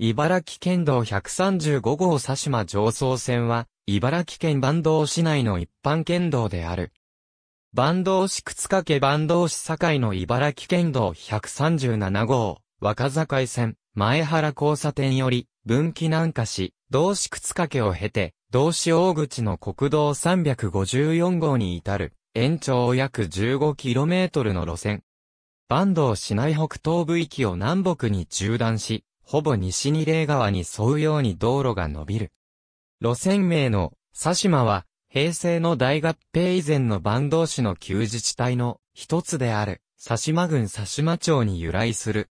茨城県道135号佐島上層線は、茨城県坂東市内の一般県道である。坂東市靴掛坂東市境の茨城県道137号、若境線、前原交差点より、分岐南下し、道市靴掛を経て、道市大口の国道354号に至る、延長約 15km の路線。坂東市内北東部域を南北に縦断し、ほぼ西に霊川に沿うように道路が伸びる。路線名の、佐島は、平成の大合併以前の坂東市の旧自治体の一つである、佐島郡佐島町に由来する。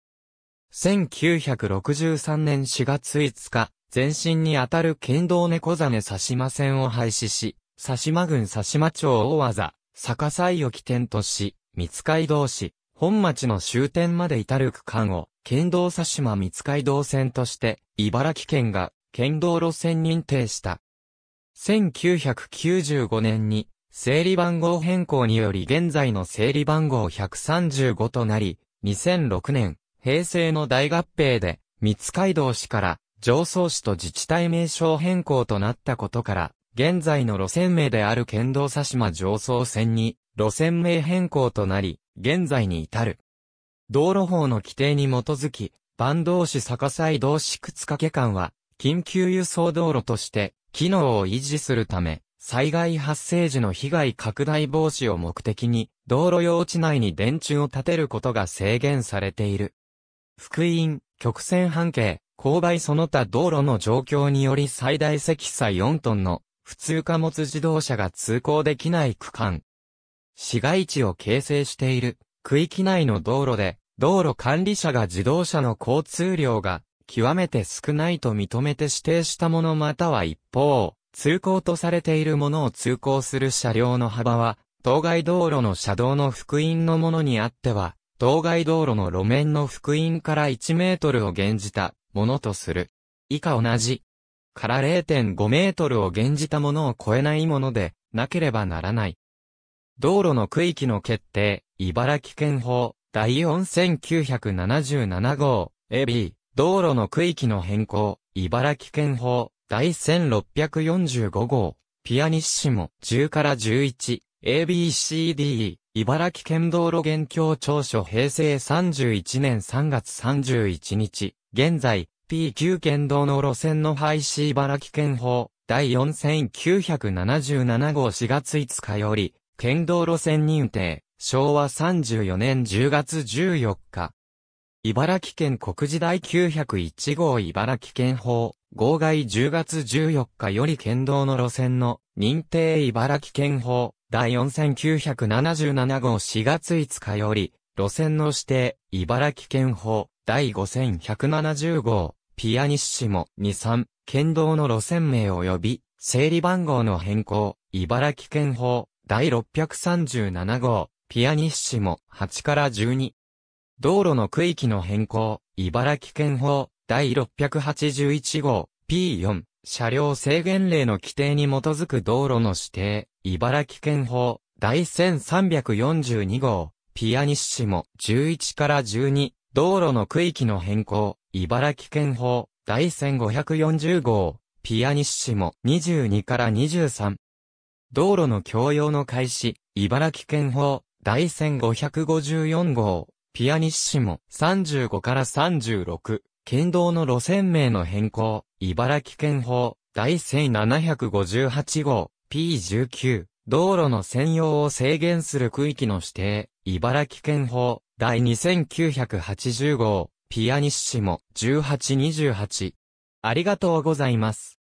1963年4月5日、前身にあたる県道猫座根佐島線を廃止し、佐島郡佐島町をわざ、西を起点とし、三街道市、本町の終点まで至る区間を、県道佐島三海道線として、茨城県が、県道路線認定した。1995年に、整理番号変更により現在の整理番号135となり、2006年、平成の大合併で、三海道市から、上総市と自治体名称変更となったことから、現在の路線名である県道佐島上総線に路線名変更となり、現在に至る。道路法の規定に基づき、坂東市逆西道動市靴掛間は、緊急輸送道路として、機能を維持するため、災害発生時の被害拡大防止を目的に、道路用地内に電柱を建てることが制限されている。福音、曲線半径、勾配その他道路の状況により最大積載4トンの普通貨物自動車が通行できない区間、市街地を形成している区域内の道路で、道路管理者が自動車の交通量が極めて少ないと認めて指定したものまたは一方、通行とされているものを通行する車両の幅は、当該道路の車道の福音のものにあっては、当該道路の路面の福音から1メートルを減じたものとする。以下同じ。から0.5メートルを減じたものを超えないもので、なければならない。道路の区域の決定、茨城県法、第4977号、AB、道路の区域の変更、茨城県法、第1645号、ピアニッシモ、10から11、ABCD、茨城県道路現況調書平成31年3月31日、現在、P9 県道の路線の廃止茨城県法、第4977号4月5日より、県道路線認定、昭和34年10月14日。茨城県国時第901号茨城県法、号外10月14日より県道の路線の認定茨城県法、第4977号4月5日より、路線の指定、茨城県法、第5170号、ピアニッシモ23、県道の路線名及び、整理番号の変更、茨城県法、第637号、ピアニッシモ、8から12。道路の区域の変更、茨城県法、第681号、P4、車両制限令の規定に基づく道路の指定、茨城県法、第1342号、ピアニッシモ、11から12、道路の区域の変更、茨城県法、第1540号、ピアニッシモ、22から23。道路の共用の開始、茨城県法、第1554号、ピアニッシモ、35から36、県道の路線名の変更、茨城県法、第1758号、P19、道路の専用を制限する区域の指定、茨城県法、第2980号、ピアニッシモ、1828。ありがとうございます。